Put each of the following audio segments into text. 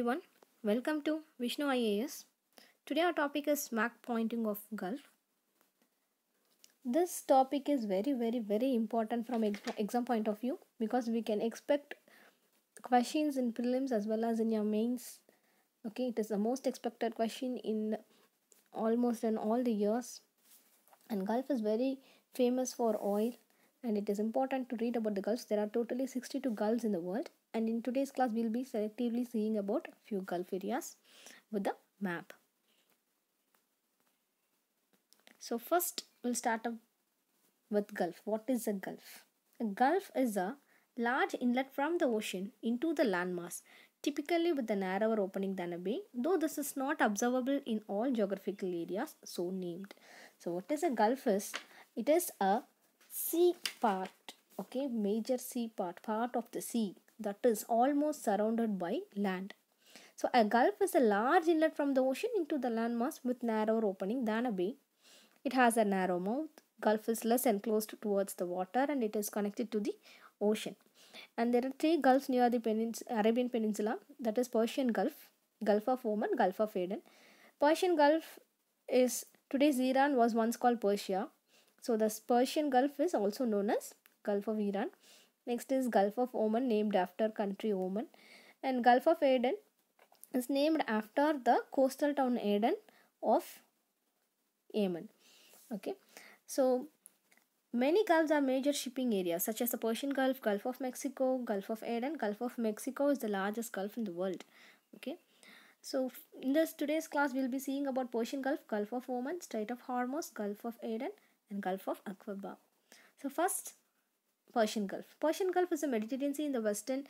everyone, welcome to Vishnu IAS. Today our topic is Mac pointing of Gulf. This topic is very very very important from exam point of view because we can expect questions in prelims as well as in your mains. Okay, it is the most expected question in almost in all the years and Gulf is very famous for oil and it is important to read about the Gulfs. There are totally 62 Gulfs in the world and in today's class we'll be selectively seeing about few gulf areas with the map. So first we'll start up with gulf. What is a gulf? A gulf is a large inlet from the ocean into the landmass typically with a narrower opening than a bay though this is not observable in all geographical areas so named. So what is a gulf is? It is a sea part okay major sea part part of the sea that is almost surrounded by land. So a gulf is a large inlet from the ocean into the landmass with narrower opening than a bay. It has a narrow mouth. Gulf is less enclosed towards the water and it is connected to the ocean. And there are three gulfs near the penins Arabian Peninsula that is Persian Gulf, Gulf of Oman, Gulf of Aden. Persian Gulf is today's Iran was once called Persia. So the Persian Gulf is also known as Gulf of Iran. Next is Gulf of Oman named after country Oman and Gulf of Aden is named after the coastal town Aden of Yemen. Okay, so many gulfs are major shipping areas such as the Persian Gulf, Gulf of Mexico, Gulf of Aden. Gulf of Mexico is the largest gulf in the world. Okay, so in this today's class we'll be seeing about Persian Gulf, Gulf of Oman, Strait of Hormuz, Gulf of Aden, and Gulf of Aqaba. So first Persian Gulf. Persian Gulf is a Mediterranean Sea in the Western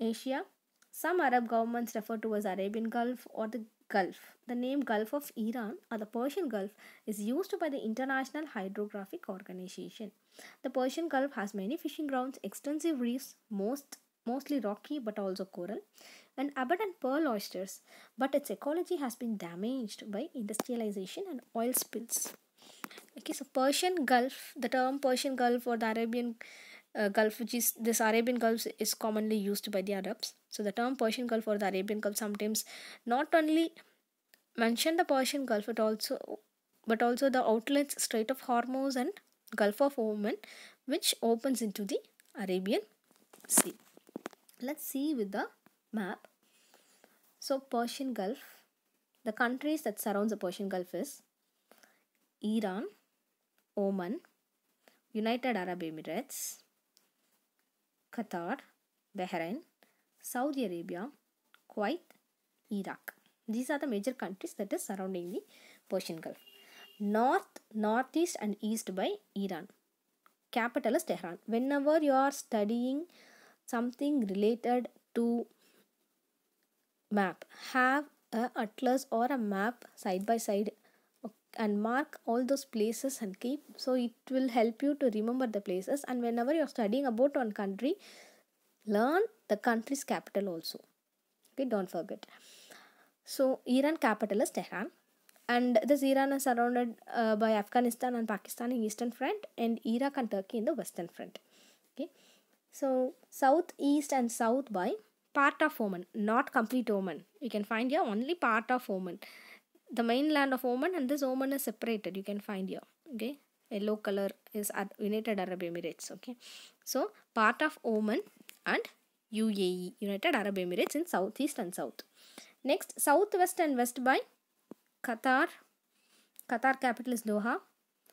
Asia. Some Arab governments refer to as Arabian Gulf or the Gulf. The name Gulf of Iran or the Persian Gulf is used by the International Hydrographic Organization. The Persian Gulf has many fishing grounds, extensive reefs, most mostly rocky but also coral, and abundant pearl oysters, but its ecology has been damaged by industrialization and oil spills okay so persian gulf the term persian gulf or the arabian uh, gulf which is this arabian gulf is commonly used by the arabs so the term persian gulf or the arabian gulf sometimes not only mention the persian gulf but also but also the outlets strait of hormuz and gulf of oman which opens into the arabian sea let's see with the map so persian gulf the countries that surrounds the persian gulf is Iran, Oman, United Arab Emirates, Qatar, Bahrain, Saudi Arabia, Kuwait, Iraq. These are the major countries that is surrounding the Persian Gulf. North, Northeast and East by Iran. Capital is Tehran. Whenever you are studying something related to map, have a atlas or a map side by side and mark all those places and keep so it will help you to remember the places and whenever you're studying about one country learn the country's capital also okay don't forget so iran capital is tehran and this iran is surrounded uh, by afghanistan and pakistan in eastern front and iraq and turkey in the western front okay so south east and south by part of oman not complete oman you can find here only part of oman the mainland of Oman and this Oman is separated you can find here okay yellow color is United Arab Emirates okay so part of Oman and UAE United Arab Emirates in southeast and south next southwest and west by Qatar Qatar capital is Doha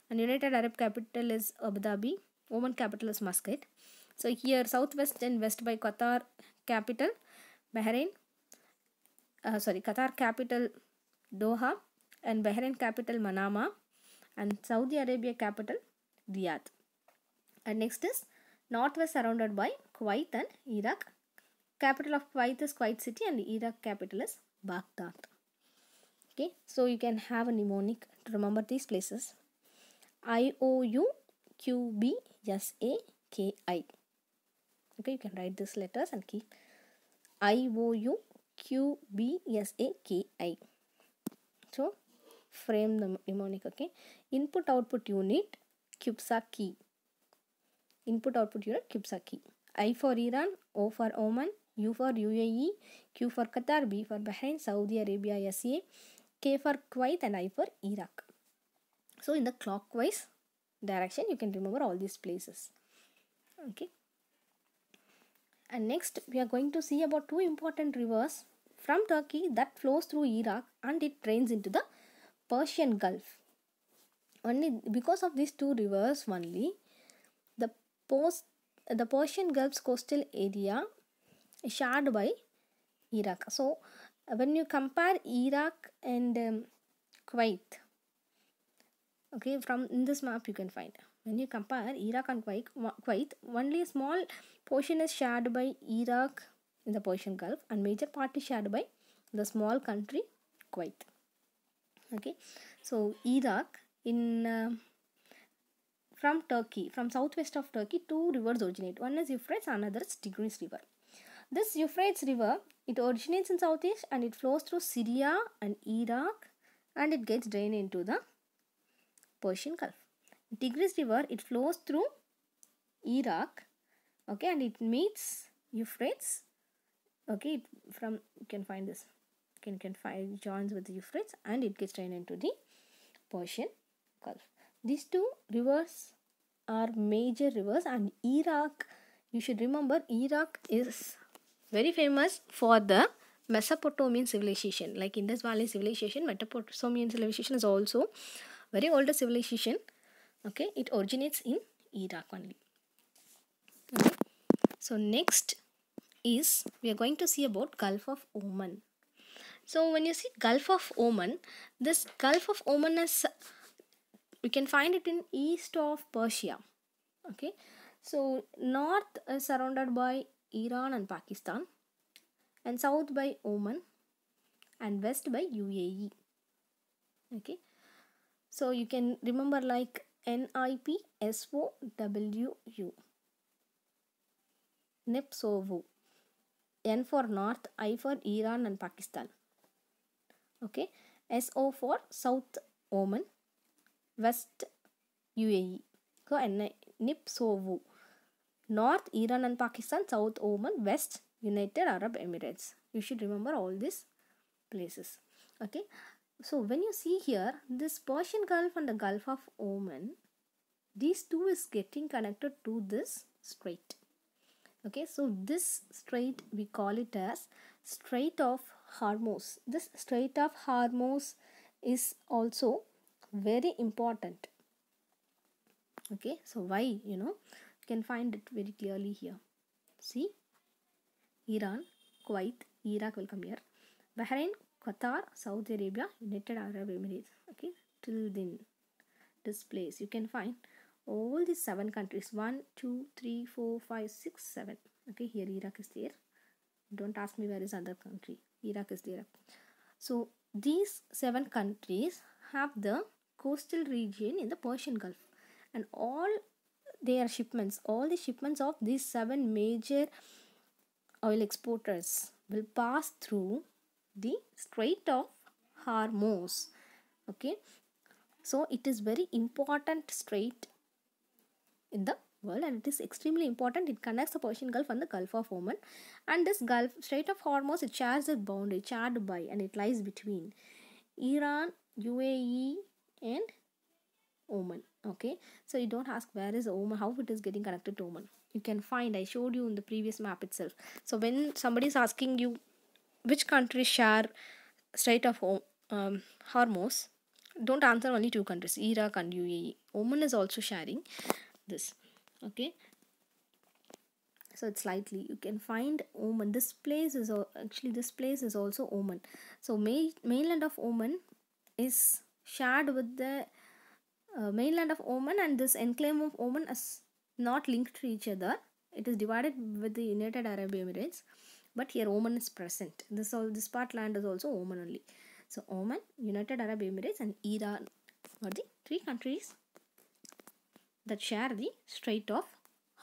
and United Arab capital is Abu Dhabi Oman capital is Muscat so here southwest and west by Qatar capital Bahrain uh, sorry Qatar capital Doha and Bahrain capital Manama and Saudi Arabia capital Riyadh. And next is North was surrounded by Kuwait and Iraq. Capital of Kuwait is Kuwait City and Iraq capital is Baghdad. Okay, so you can have a mnemonic to remember these places. I O U Q B S A K I. Okay, you can write these letters and keep I O U Q B S A K I. to frame the mnemonic okay input output unit cubesa key input output unit cubesa key i for iran o for oman u for uae q for qatar b for bahrain saudi arabia sa k for kuwait and i for iraq so in the clockwise direction you can remember all these places okay and next we are going to see about two important rivers from Turkey that flows through Iraq and it drains into the Persian Gulf. Only because of these two rivers only, the post the Persian Gulf's coastal area is shared by Iraq. So when you compare Iraq and um, Kuwait, okay, from in this map you can find. When you compare Iraq and Kuwait, Kuwait, only a small portion is shared by Iraq in the Persian Gulf and major part is shared by the small country Kuwait. Okay, so Iraq in uh, from Turkey, from southwest of Turkey, two rivers originate. One is Euphrates, another is Tigris River. This Euphrates River, it originates in southeast and it flows through Syria and Iraq and it gets drained into the Persian Gulf. Tigris River, it flows through Iraq, okay, and it meets Euphrates okay from you can find this you can, can find joins with the Euphrates and it gets drained into the Persian Gulf these two rivers are major rivers and Iraq you should remember Iraq is very famous for the Mesopotamian civilization like Indus Valley civilization Mesopotamian civilization is also very older civilization okay it originates in Iraq only okay. so next is we are going to see about Gulf of Oman. So when you see Gulf of Oman, this Gulf of Oman is we can find it in east of Persia. Okay, so north is surrounded by Iran and Pakistan, and south by Oman, and west by UAE. Okay, so you can remember like NIPSOWU. NIPSOWU. N for North, I for Iran and Pakistan. Okay, SO for South Oman, West UAE. So, NIPSOVU. North Iran and Pakistan, South Oman, West United Arab Emirates. You should remember all these places. Okay, so when you see here, this Persian Gulf and the Gulf of Oman, these two is getting connected to this strait okay so this strait we call it as strait of Hormuz this strait of Hormuz is also very important okay so why you know you can find it very clearly here see Iran Kuwait Iraq will come here Bahrain Qatar Saudi Arabia United Arab Emirates okay till then this place you can find all these seven countries 1 2 3 4 5 6 7 okay here iraq is there don't ask me where is other country iraq is there so these seven countries have the coastal region in the persian gulf and all their shipments all the shipments of these seven major oil exporters will pass through the strait of hormuz okay so it is very important strait in the world and it is extremely important. It connects the Persian Gulf and the Gulf of Oman. And this Gulf, Strait of Hormuz, it shares the boundary charred by and it lies between Iran, UAE and Oman. Okay, so you don't ask where is Oman, how it is getting connected to Oman. You can find, I showed you in the previous map itself. So when somebody is asking you which countries share Strait of um, Hormuz, don't answer only two countries, Iraq and UAE. Oman is also sharing this okay so it's slightly you can find oman this place is actually this place is also oman so main, mainland of oman is shared with the uh, mainland of oman and this enclave of oman is not linked to each other it is divided with the united arab emirates but here oman is present this all this part land is also oman only so oman united arab emirates and iran are the three countries that share the Strait of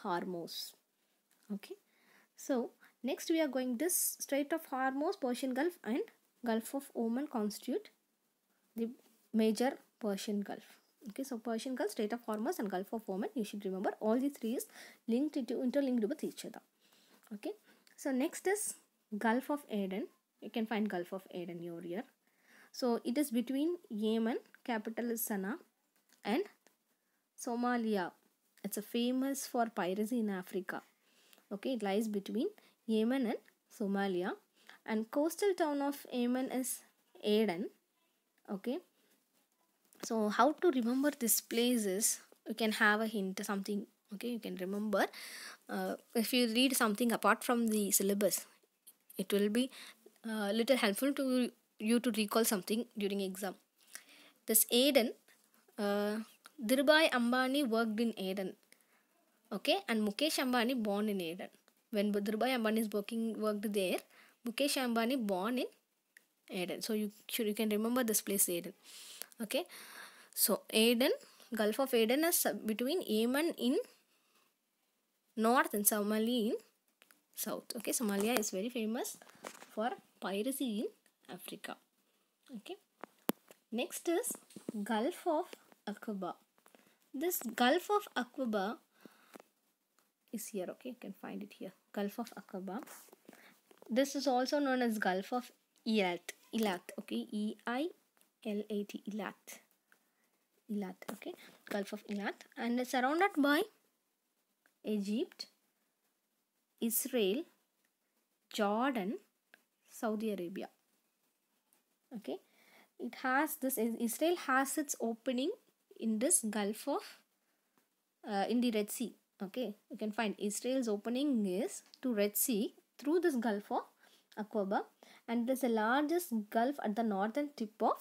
Hormuz. Okay. So, next we are going this Strait of Hormuz, Persian Gulf and Gulf of Oman constitute the major Persian Gulf. Okay, so Persian Gulf, Strait of Hormuz and Gulf of Oman, you should remember all the three is linked into interlinked with each other. Okay, so next is Gulf of Aden. You can find Gulf of Aden over here. So it is between Yemen, capital is Sana'a, and Somalia. It's a famous for piracy in Africa. Okay, it lies between Yemen and Somalia. And coastal town of Yemen is Aden. Okay. So how to remember this places? you can have a hint something okay you can remember uh, if you read something apart from the syllabus it will be a uh, little helpful to you to recall something during exam this Aden uh, Dhirubhai Ambani worked in Aden. Okay, and Mukesh Ambani born in Aden. When Dhirubhai Ambani is working worked there, Mukesh Ambani born in Aden. So you should you can remember this place Aden. Okay, so Aden, Gulf of Aden is between Yemen in north and Somalia in south. Okay, Somalia is very famous for piracy in Africa. Okay, next is Gulf of Aqaba this Gulf of Aqaba is here okay you can find it here Gulf of Aqaba this is also known as Gulf of Eilat Eilat okay E I L A T Eilat Eilat okay Gulf of Eilat and it's surrounded by Egypt Israel Jordan Saudi Arabia okay it has this Israel has its opening in this Gulf of uh, in the Red Sea. Okay, you can find Israel's opening is to Red Sea through this Gulf of Aquaba, and it is the largest gulf at the northern tip of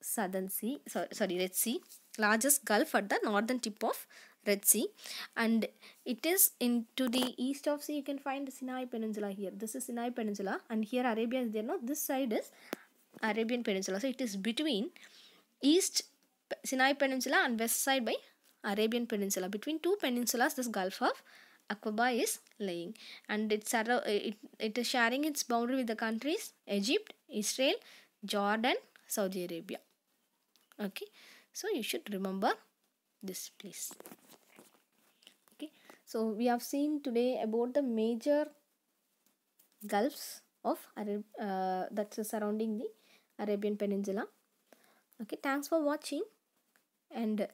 Southern Sea, so, sorry, Red Sea, largest gulf at the northern tip of Red Sea and it is into the east of sea you can find the Sinai Peninsula here. This is Sinai Peninsula and here Arabia is there. Not this side is Arabian Peninsula. So it is between east Sinai Peninsula and west side by Arabian Peninsula. Between two peninsulas, this Gulf of Aqaba is lying and it's, uh, it, it is sharing its boundary with the countries Egypt, Israel, Jordan, Saudi Arabia. Okay, so you should remember this place. Okay, so we have seen today about the major gulfs of Arab, uh, that's surrounding the Arabian Peninsula. Okay, thanks for watching and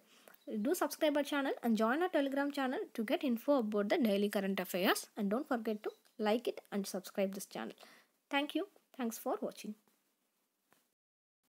do subscribe our channel and join our telegram channel to get info about the daily current affairs and don't forget to like it and subscribe this channel thank you thanks for watching